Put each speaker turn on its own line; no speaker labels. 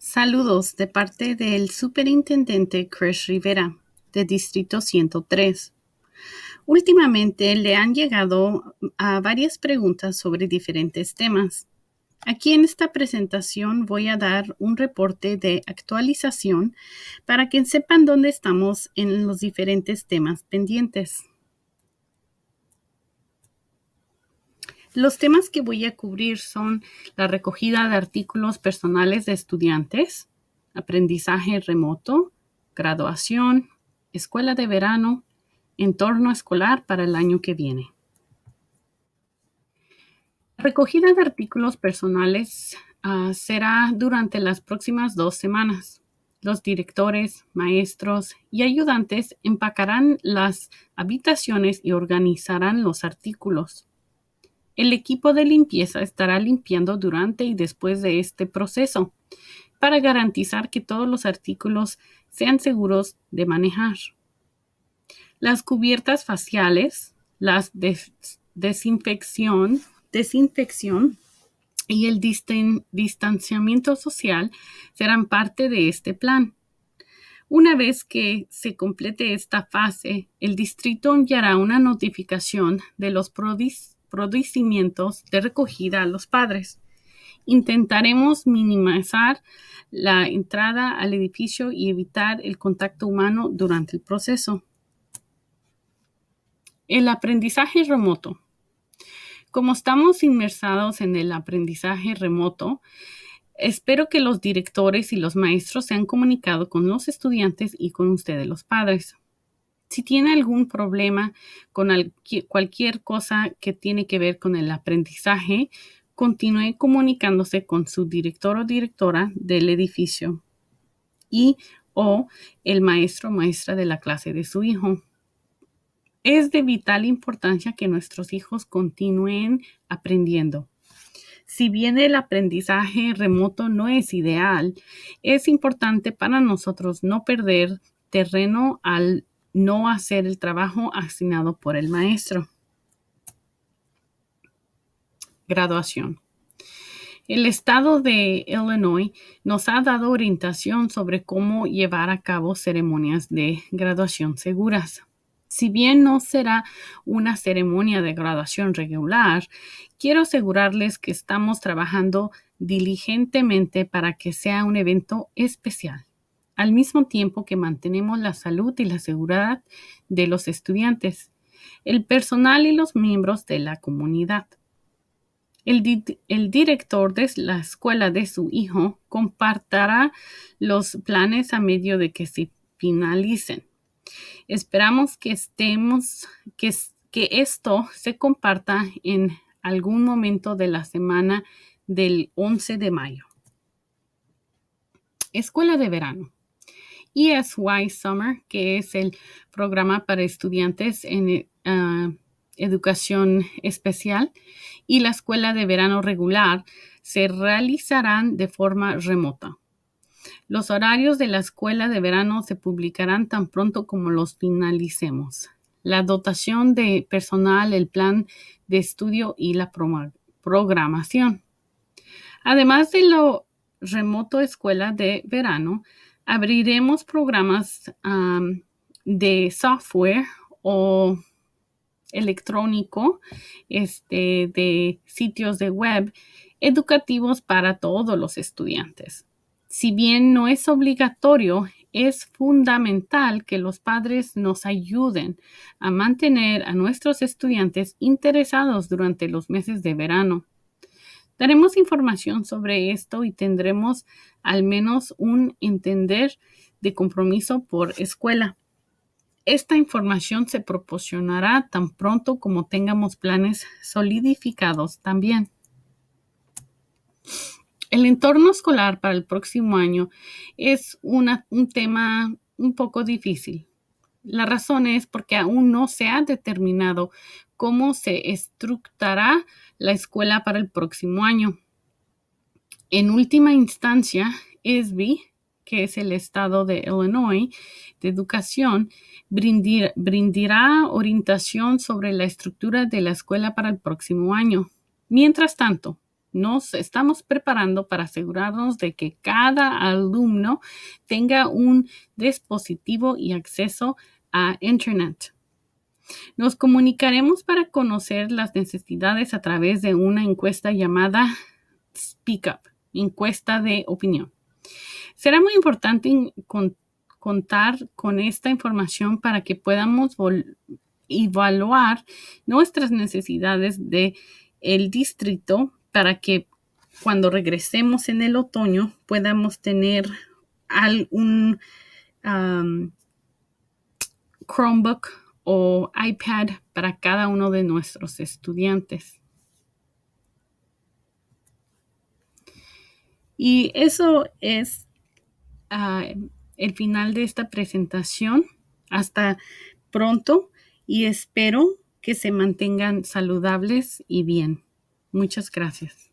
Saludos de parte del superintendente Chris Rivera, de Distrito 103. Últimamente le han llegado a varias preguntas sobre diferentes temas. Aquí en esta presentación voy a dar un reporte de actualización para que sepan dónde estamos en los diferentes temas pendientes. Los temas que voy a cubrir son la recogida de artículos personales de estudiantes, aprendizaje remoto, graduación, escuela de verano, entorno escolar para el año que viene. La recogida de artículos personales ah, será durante las próximas dos semanas. Los directores, maestros y ayudantes empacarán las habitaciones y organizarán los artículos. El equipo de limpieza estará limpiando durante y después de este proceso para garantizar que todos los artículos sean seguros de manejar. Las cubiertas faciales, la desinfección, desinfección y el distanciamiento social serán parte de este plan. Una vez que se complete esta fase, el distrito enviará una notificación de los productos producimientos de recogida a los padres. Intentaremos minimizar la entrada al edificio y evitar el contacto humano durante el proceso. El aprendizaje remoto. Como estamos inmersados en el aprendizaje remoto, espero que los directores y los maestros se han comunicado con los estudiantes y con ustedes los padres si tiene algún problema con cualquier cosa que tiene que ver con el aprendizaje, continúe comunicándose con su director o directora del edificio y o el maestro o maestra de la clase de su hijo. Es de vital importancia que nuestros hijos continúen aprendiendo. Si bien el aprendizaje remoto no es ideal, es importante para nosotros no perder terreno al no hacer el trabajo asignado por el maestro. Graduación. El estado de Illinois nos ha dado orientación sobre cómo llevar a cabo ceremonias de graduación seguras. Si bien no será una ceremonia de graduación regular, quiero asegurarles que estamos trabajando diligentemente para que sea un evento especial al mismo tiempo que mantenemos la salud y la seguridad de los estudiantes, el personal y los miembros de la comunidad. El, director de la escuela de su hijo compartirá los planes a medio de que se finalicen. Esperamos que estemos, que, que esto se comparta en algún momento de la semana del 11 de mayo. Escuela de verano. ESY Summer, que es el programa para estudiantes en eh, ah, educación especial, y la escuela de verano regular se realizarán de forma remota. Los horarios de la escuela de verano se publicarán tan pronto como los finalicemos. La dotación de personal, el plan de estudio y la programación. Además de lo remoto escuela de verano, abriremos programas de software o electrónico este, de sitios de web educativos para todos los estudiantes. Si bien no es obligatorio, es fundamental que los padres nos ayuden a mantener a nuestros estudiantes interesados durante los meses de verano. Daremos información sobre esto y tendremos al menos un entender de compromiso por escuela. Esta información se proporcionará tan pronto como tengamos planes solidificados también. El entorno escolar para el próximo año es un tema un poco difícil. La razón es porque aún no se ha determinado cómo se estructurará la escuela para el próximo año. En última instancia, ESBI, que es el estado de Illinois de educación, brindará orientación sobre la estructura de la escuela para el próximo año. Mientras tanto, nos estamos preparando para asegurarnos de que cada alumno tenga un dispositivo y acceso a Internet. Nos comunicaremos para conocer las necesidades a través de una encuesta llamada Speak Up encuesta de opinión. Será muy importante contar con esta información para que podamos evaluar nuestras necesidades de el distrito para que cuando regresemos en el otoño podamos tener algún Chromebook o iPad para cada uno de nuestros estudiantes. Y eso es ah, el final de esta presentación. Hasta pronto y espero que se mantengan saludables y bien. Muchas gracias.